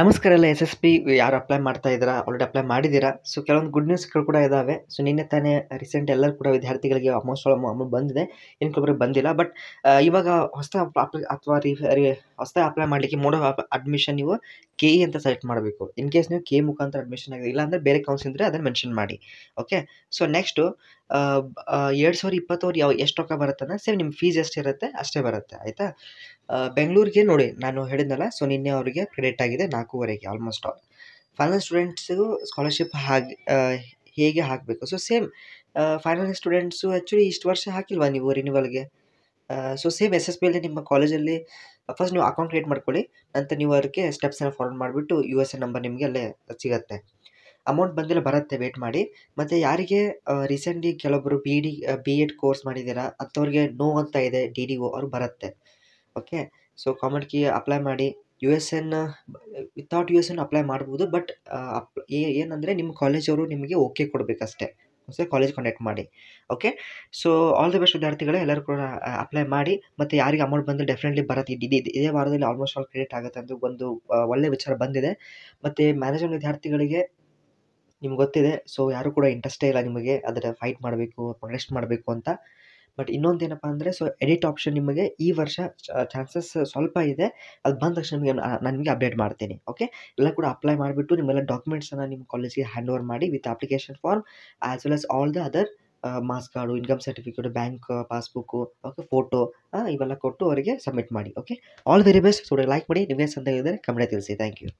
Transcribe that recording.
ನಮಸ್ಕಾರ ಎಲ್ಲ S S P ಯಾರು ಅಪ್ಲೈ ಮಾಡ್ತಾ ಇದ್ದೀರಾ ಆಲ್ರೆಡಿ ಅಪ್ಲೈ ಮಾಡಿದ್ದೀರಾ ಸೊ ಕೆಲವೊಂದು ಗುಡ್ ನ್ಯೂಸ್ಗಳು ಕೂಡ ಇದ್ದಾವೆ ಸೊ ನಿನ್ನೆ ತಾನೇ ರೀಸೆಂಟ್ ಎಲ್ಲರೂ ಕೂಡ ವಿದ್ಯಾರ್ಥಿಗಳಿಗೆ ಆಲ್ಮೋಸ್ಟ್ ಆಲ್ ಅಮೌಂಟ್ ಬಂದಿದೆ ಇನ್ಕೊಬ್ಬರು ಬಂದಿಲ್ಲ ಬಟ್ ಇವಾಗ ಹೊಸ ಅಪ್ಲೈ ಅಥವಾ ಹೊಸ ಅಪ್ಲೈ ಮಾಡಲಿಕ್ಕೆ ಮೋಡ್ ಆಫ್ ಅಡ್ಮಿಷನ್ ನೀವು ಕೆ ಅಂತ ಸೆಲೆಕ್ಟ್ ಮಾಡಬೇಕು ಇನ್ ಕೇಸ್ ನೀವು ಕೆ ಮುಖಾಂತರ ಅಡ್ಮಿಷನ್ ಆಗಿದೆ ಇಲ್ಲ ಅಂದರೆ ಬೇರೆ ಕೌನ್ಸಿಲ್ ಇದ್ದರೆ ಅದನ್ನ ಮೆನ್ಷನ್ ಮಾಡಿ ಓಕೆ ಸೊ ನೆಕ್ಸ್ಟು ಎರಡು ಸಾವಿರ ಇಪ್ಪತ್ತವರೆ ಯಾವ ಎಷ್ಟು ರೊಕ್ಕ ಬರುತ್ತೆ ಅಂದರೆ ಸೇಮ್ ನಿಮ್ಮ ಫೀಸ್ ಎಷ್ಟಿರುತ್ತೆ ಅಷ್ಟೇ ಬರುತ್ತೆ ಆಯಿತಾ ಬೆಂಗಳೂರಿಗೆ ನೋಡಿ ನಾನು ಹೇಳಿದ್ನಲ್ಲ ಸೊ ನಿನ್ನೆ ಅವರಿಗೆ ಕ್ರೆಡಿಟ್ ಆಗಿದೆ ನಾಲ್ಕೂವರೆಗೆ ಆಲ್ಮೋಸ್ಟ್ ಆಲ್ ಫೈನಲ್ ಸ್ಟೂಡೆಂಟ್ಸಿಗೂ ಸ್ಕಾಲರ್ಶಿಪ್ ಹಾಗೆ ಹೇಗೆ ಹಾಕಬೇಕು so same final students actually ಇಷ್ಟು ವರ್ಷ ಹಾಕಿಲ್ವಾ ನೀವು ರಿನಿವಲ್ಗೆ so same S S B ಅಲ್ಲಿ ನಿಮ್ಮ ಕಾಲೇಜಲ್ಲಿ ಫಸ್ಟ್ ನೀವು ಅಕೌಂಟ್ ಕ್ರಿಯೇಟ್ ಮಾಡ್ಕೊಳ್ಳಿ ನಂತರ ನೀವು ಅದಕ್ಕೆ ಸ್ಟೆಪ್ಸನ್ನು ಫಾಲೋ ಮಾಡಿಬಿಟ್ಟು ಯು ಎಸ್ ಎ ನಂಬರ್ ನಿಮಗೆ ಅಲ್ಲೇ ಸಿಗುತ್ತೆ ಅಮೌಂಟ್ ಬಂದಿಲ್ಲ ಬರುತ್ತೆ ವೇಟ್ ಮಾಡಿ ಮತ್ತು ಯಾರಿಗೆ ರೀಸೆಂಟ್ಲಿ ಕೆಲವೊಬ್ಬರು B D B Ed course ಮಾಡಿದ್ದೀರಾ ಅಂಥವ್ರಿಗೆ ನೋ ಅಂತ ಇದೆ ಡಿ ಡಿ ಒ ಅವ್ರು ಬರುತ್ತೆ ಓಕೆ ಸೊ ಕಾಮೆಂಟ್ ಕೀ ಅಪ್ಲೈ ಮಾಡಿ U S N without U S N apply ಮಾಡ್ಬೋದು ಬಟ್ ಅಪ್ ಏನಂದರೆ ನಿಮ್ಮ ಕಾಲೇಜವರು ನಿಮಗೆ ಓಕೆ ಕೊಡಬೇಕಷ್ಟೇ ಸೇ ಕಾಲೇಜ್ ಕಂಡಕ್ಟ್ ಮಾಡಿ okay so all the best ವಿದ್ಯಾರ್ಥಿಗಳೇ ಎಲ್ಲರೂ ಕೂಡ ಅಪ್ಲೈ ಮಾಡಿ ಮತ್ತು ಯಾರಿಗೆ ಅಮೌಂಟ್ ಬಂದರೆ ಡೆಫಿನೆಟ್ಲಿ ಬರತ್ತೆ ಇದೇ ವಾರದಲ್ಲಿ ಆಲ್ಮೋಸ್ಟ್ ಆಲ್ ಕ್ರೆಡಿಟ್ ಆಗುತ್ತೆ ಅಂತ ಒಂದು ಒಳ್ಳೆ ವಿಚಾರ ಬಂದಿದೆ ಮತ್ತು ಮ್ಯಾನೇಜ್ಮೆಂಟ್ ವಿದ್ಯಾರ್ಥಿಗಳಿಗೆ ನಿಮ್ಗೆ ಗೊತ್ತಿದೆ ಸೊ ಯಾರು ಕೂಡ ಇಂಟ್ರೆಸ್ಟೇ ಇಲ್ಲ ನಿಮಗೆ ಅದರ ಫೈಟ್ ಮಾಡಬೇಕು ಪ್ರೊಟೆಸ್ಟ್ ಮಾಡಬೇಕು ಅಂತ ಬಟ್ ಇನ್ನೊಂದೇನಪ್ಪ ಅಂದರೆ ಸೊ ಎಡಿಟ್ ಆಪ್ಷನ್ ನಿಮಗೆ ಈ ವರ್ಷ ಚಾನ್ಸಸ್ ಸ್ವಲ್ಪ ಇದೆ ಅದು ಬಂದ ತಕ್ಷಣ ನಿಮಗೆ ನಾನು ನಿಮಗೆ ಅಪ್ಡೇಟ್ ಮಾಡ್ತೀನಿ ಓಕೆ ಎಲ್ಲ ಕೂಡ ಅಪ್ಲೈ ಮಾಡಿಬಿಟ್ಟು ನಿಮ್ಮೆಲ್ಲ ಡಾಕ್ಯುಮೆಂಟ್ಸನ್ನು ನಿಮ್ಮ ಕಾಲೇಜಿಗೆ ಹ್ಯಾಂಡ್ ಓವರ್ ಮಾಡಿ with application form as well as all the other marks card income certificate bank passbook okay photo ಇವೆಲ್ಲ ಕೊಟ್ಟು ಅವರಿಗೆ ಸಬ್ಮಿಟ್ ಮಾಡಿ okay all very best so like ಮಾಡಿ ನಿಮಗೆ ಸಂದೇಹ ಇದ್ದರೆ ಕಮೆಂಟ್ ತಿಳಿಸಿ ಥ್ಯಾಂಕ್ ಯು